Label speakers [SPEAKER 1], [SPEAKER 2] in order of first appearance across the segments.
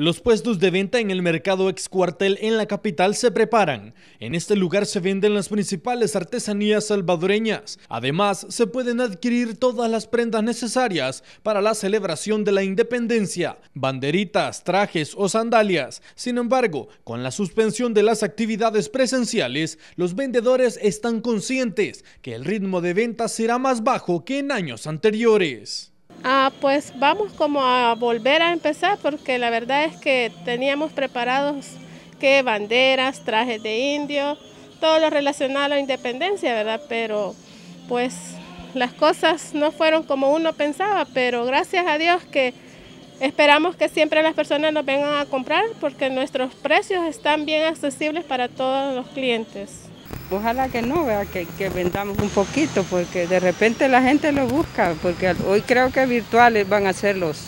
[SPEAKER 1] Los puestos de venta en el mercado ex cuartel en la capital se preparan. En este lugar se venden las principales artesanías salvadoreñas. Además, se pueden adquirir todas las prendas necesarias para la celebración de la independencia, banderitas, trajes o sandalias. Sin embargo, con la suspensión de las actividades presenciales, los vendedores están conscientes que el ritmo de venta será más bajo que en años anteriores.
[SPEAKER 2] Ah, pues vamos como a volver a empezar porque la verdad es que teníamos preparados que banderas, trajes de indio, todo lo relacionado a la independencia, ¿verdad? Pero pues las cosas no fueron como uno pensaba, pero gracias a Dios que esperamos que siempre las personas nos vengan a comprar porque nuestros precios están bien accesibles para todos los clientes ojalá que no, que, que, vendamos un poquito, porque de repente la gente lo busca, porque hoy creo que virtuales van a ser los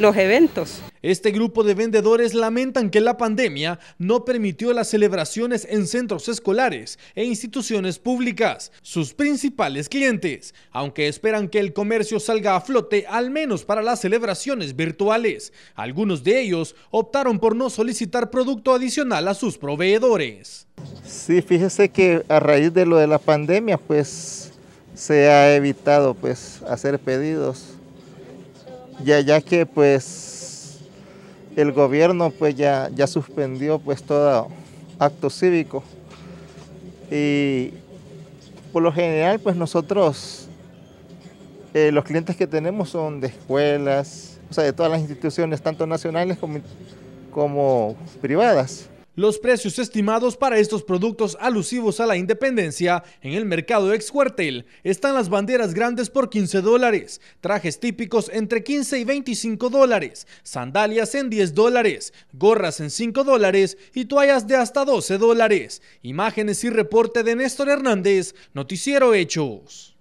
[SPEAKER 2] eventos.
[SPEAKER 1] Este grupo de vendedores lamentan que la pandemia no permitió las celebraciones en centros escolares e instituciones públicas, sus principales clientes, aunque esperan que el comercio salga a flote al menos para las celebraciones virtuales. Algunos de ellos optaron por no solicitar producto adicional a sus proveedores.
[SPEAKER 3] Sí, fíjese que a raíz de lo de la pandemia, pues se ha evitado pues hacer pedidos. Ya, ya que pues el gobierno pues ya, suspendió pues todo acto cívico. Y por lo general pues nosotros eh, los clientes que tenemos son de escuelas, o sea de todas las instituciones, tanto nacionales como privadas.
[SPEAKER 1] Los precios estimados para estos productos alusivos a la independencia en el mercado ex cuartel están las banderas grandes por 15 dólares, trajes típicos entre 15 y 25 dólares, sandalias en 10 dólares, gorras en 5 dólares y toallas de hasta 12 dólares. Imágenes y reporte de Néstor Hernández, Noticiero Hechos.